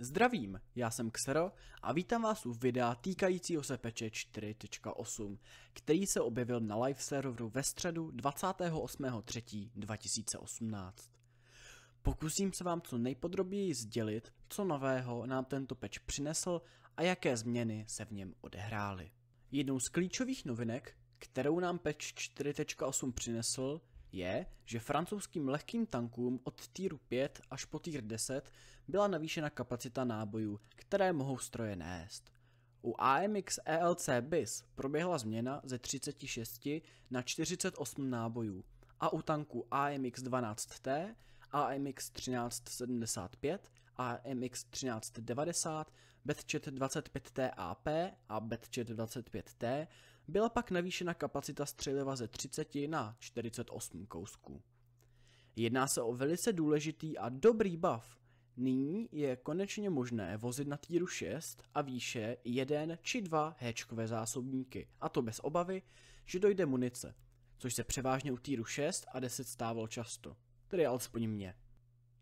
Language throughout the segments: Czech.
Zdravím, já jsem Xero a vítám vás u videa týkajícího se peče 4.8, který se objevil na live serveru ve středu 28.3.2018. Pokusím se vám co nejpodrobněji sdělit, co nového nám tento peč přinesl a jaké změny se v něm odehrály. Jednou z klíčových novinek, kterou nám patch 4.8 přinesl, je, že francouzským lehkým tankům od týru 5 až po týr 10 byla navýšena kapacita nábojů, které mohou stroje nést. U AMX ELC BIS proběhla změna ze 36 na 48 nábojů a u tanku AMX 12T, AMX 1375, AMX 1390, Betchet 25TAP a Betchet 25T byla pak navýšena kapacita střeliva ze 30 na 48 kousků. Jedná se o velice důležitý a dobrý buff. Nyní je konečně možné vozit na týru 6 a výše jeden či dva héčkové zásobníky, a to bez obavy, že dojde munice, což se převážně u týru 6 a 10 stával často, tedy alespoň mě.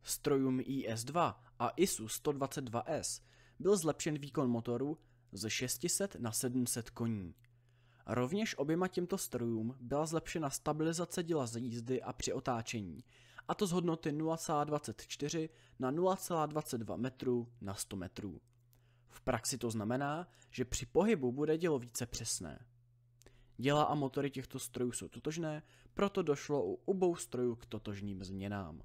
Strojům IS-2 a ISU 122S byl zlepšen výkon motoru ze 600 na 700 koní Rovněž oběma těmto strojům byla zlepšena stabilizace děla z jízdy a při otáčení, a to z hodnoty 0,24 na 0,22 metru na 100 metrů. V praxi to znamená, že při pohybu bude dělo více přesné. Děla a motory těchto strojů jsou totožné, proto došlo u obou strojů k totožným změnám.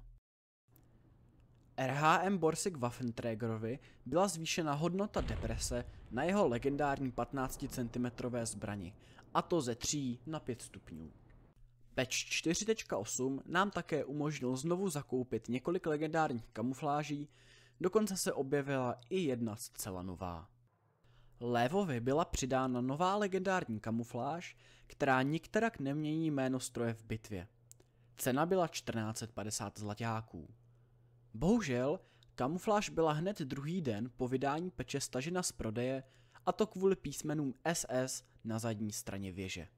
RHM Borsig Waffenträgerovi byla zvýšena hodnota deprese na jeho legendární 15 cm zbrani, a to ze 3 na 5 stupňů. Patch 4.8 nám také umožnil znovu zakoupit několik legendárních kamufláží, dokonce se objevila i jedna zcela nová. Lévovi byla přidána nová legendární kamufláž, která nikterak nemění jméno stroje v bitvě. Cena byla 1450 zlatáků. Bohužel, kamufláž byla hned druhý den po vydání peče stažena z prodeje, a to kvůli písmenům SS na zadní straně věže.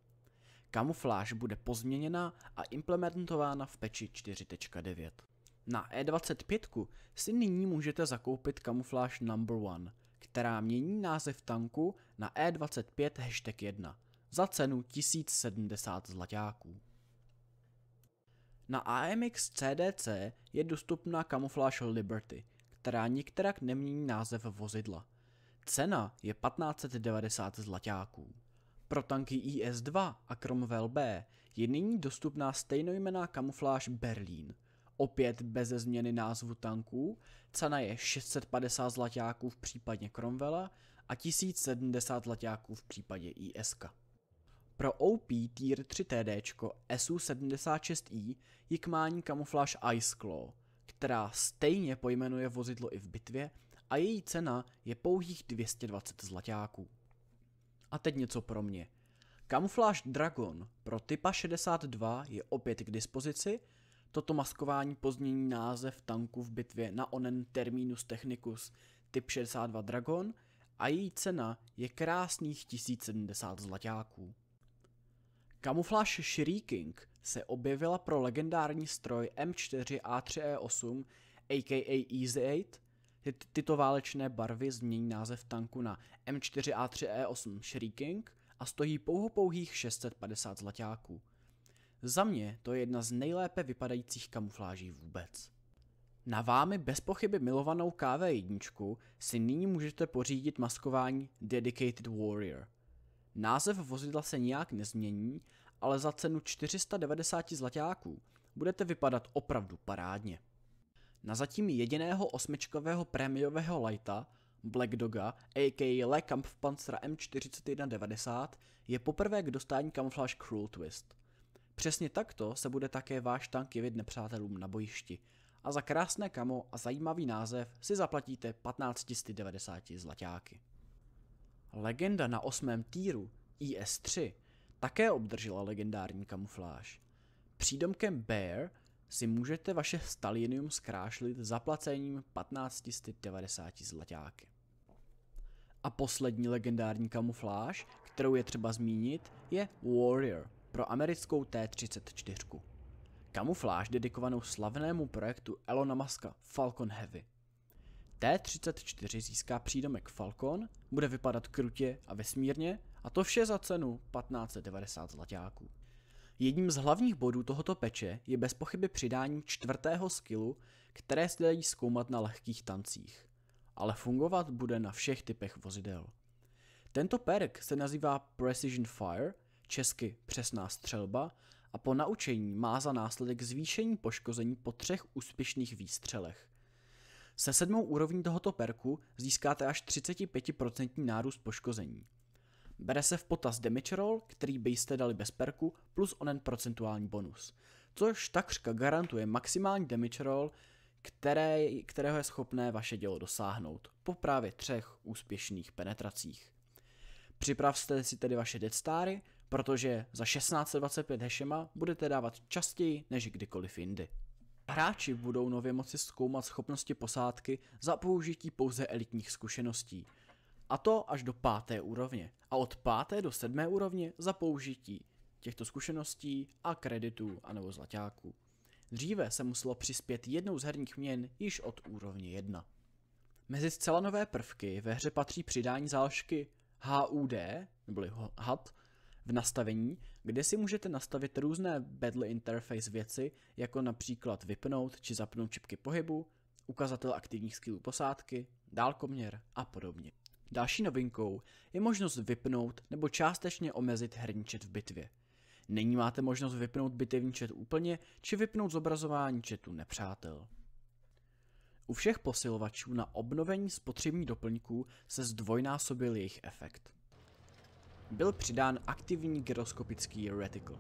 Kamufláž bude pozměněna a implementována v peči 4.9. Na E25 si nyní můžete zakoupit kamufláž Number 1, která mění název tanku na E25 hashtag 1 za cenu 1070 zlatáků. Na AMX CDC je dostupná kamufláž Liberty, která nikterak nemění název vozidla. Cena je 1590 zlatáků. Pro tanky IS-2 a Cromwell B je nyní dostupná stejnojmená kamufláž Berlín. Opět bez změny názvu tanků, cena je 650 zlatáků v případě Cromwella a 1070 zlatáků v případě IS. Pro OP Tier 3 TD SU-76i je k mání kamufláž Ice Claw, která stejně pojmenuje vozidlo i v bitvě a její cena je pouhých 220 zlatáků. A teď něco pro mě. Kamufláž Dragon pro typa 62 je opět k dispozici, toto maskování pozmění název tanku v bitvě na onen Terminus Technicus typ 62 Dragon a její cena je krásných 1070 zlatáků. Kamufláž Shiri King se objevila pro legendární stroj M4A3E8 aka e Easy 8. Tyto válečné barvy změní název tanku na M4A3E8 Shiri King a stojí pouhých 650 zlatáků. Za mě to je jedna z nejlépe vypadajících kamufláží vůbec. Na vámi bez pochyby milovanou KV1 si nyní můžete pořídit maskování Dedicated Warrior – Název vozidla se nijak nezmění, ale za cenu 490 zlatáků budete vypadat opravdu parádně. Na zatím jediného osmičkového prémiového lajta, Black Doga, a.k.a. Le Kampfpanzer M4190, je poprvé k dostání kamufláž Cruel Twist. Přesně takto se bude také váš tank jevit nepřátelům na bojišti a za krásné kamo a zajímavý název si zaplatíte 1590 zlatáky. Legenda na osmém týru IS-3 také obdržela legendární kamufláž. Přídomkem Bear si můžete vaše stalinium zkrášlit zaplacením 1590 zlatáky. A poslední legendární kamufláž, kterou je třeba zmínit, je Warrior pro americkou T-34. Kamufláž dedikovanou slavnému projektu Elona Muska Falcon Heavy – T-34 získá přídomek Falcon, bude vypadat krutě a vesmírně a to vše za cenu 1590 zlatáků. Jedním z hlavních bodů tohoto peče je bez pochyby přidání čtvrtého skillu, které se dají zkoumat na lehkých tancích, ale fungovat bude na všech typech vozidel. Tento perk se nazývá Precision Fire, česky přesná střelba, a po naučení má za následek zvýšení poškození po třech úspěšných výstřelech – se sedmou úrovní tohoto perku získáte až 35% nárůst poškození. Bere se v potaz damage roll, který byste dali bez perku, plus onen procentuální bonus, což takřka garantuje maximální damage roll, které, kterého je schopné vaše dělo dosáhnout po právě třech úspěšných penetracích. Připravte si tedy vaše Dead Stary, protože za 1625 hešema budete dávat častěji než kdykoliv jindy. Hráči budou nově moci zkoumat schopnosti posádky za použití pouze elitních zkušeností. A to až do páté úrovně. A od páté do sedmé úrovně za použití těchto zkušeností a kreditů anebo zlaťáků. Dříve se muselo přispět jednou z herních měn již od úrovně 1. Mezi zcela nové prvky ve hře patří přidání zálžky HUD, neboli HUD, v nastavení, kde si můžete nastavit různé Battle Interface věci, jako například vypnout či zapnout čipky pohybu, ukazatel aktivních skillů posádky, dálkoměr a podobně. Další novinkou je možnost vypnout nebo částečně omezit herní chat v bitvě. Nyní máte možnost vypnout bitevní chat úplně či vypnout zobrazování chatu nepřátel. U všech posilovačů na obnovení spotřební doplňků se zdvojnásobil jejich efekt byl přidán aktivní gyroskopický reticle.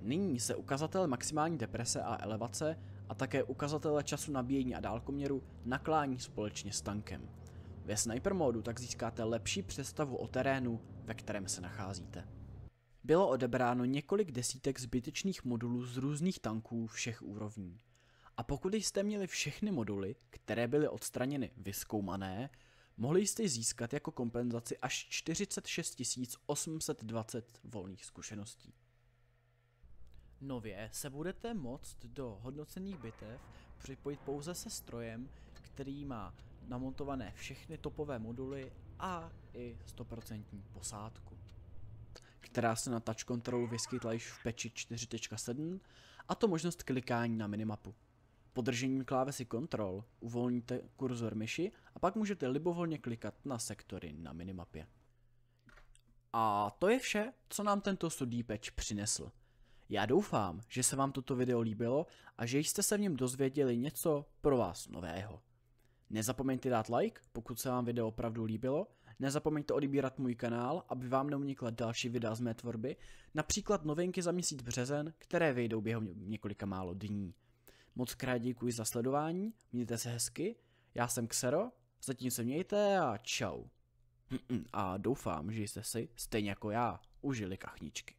Nyní se ukazatel maximální deprese a elevace a také ukazatele času nabíjení a dálkoměru naklání společně s tankem. Ve sniper módu tak získáte lepší představu o terénu, ve kterém se nacházíte. Bylo odebráno několik desítek zbytečných modulů z různých tanků všech úrovní. A pokud jste měli všechny moduly, které byly odstraněny, vyskoumané, mohli jste získat jako kompenzaci až 46 820 volných zkušeností. Nově se budete moct do hodnocených bitev připojit pouze se strojem, který má namontované všechny topové moduly a i 100% posádku. Která se na touch kontrolu vyskytla již v peči 4.7 a to možnost klikání na minimapu. Podržením klávesy Ctrl uvolníte kurzor myši a pak můžete libovolně klikat na sektory na minimapě. A to je vše, co nám tento sudípeč přinesl. Já doufám, že se vám toto video líbilo a že jste se v něm dozvěděli něco pro vás nového. Nezapomeňte dát like, pokud se vám video opravdu líbilo, nezapomeňte odebírat můj kanál, aby vám neunikla další videa z mé tvorby, například novinky za měsíc březen, které vyjdou během několika málo dní. Moc krát děkuji za sledování, mějte se hezky, já jsem Xero, zatím se mějte a čau. A doufám, že jste si, stejně jako já, užili kachničky.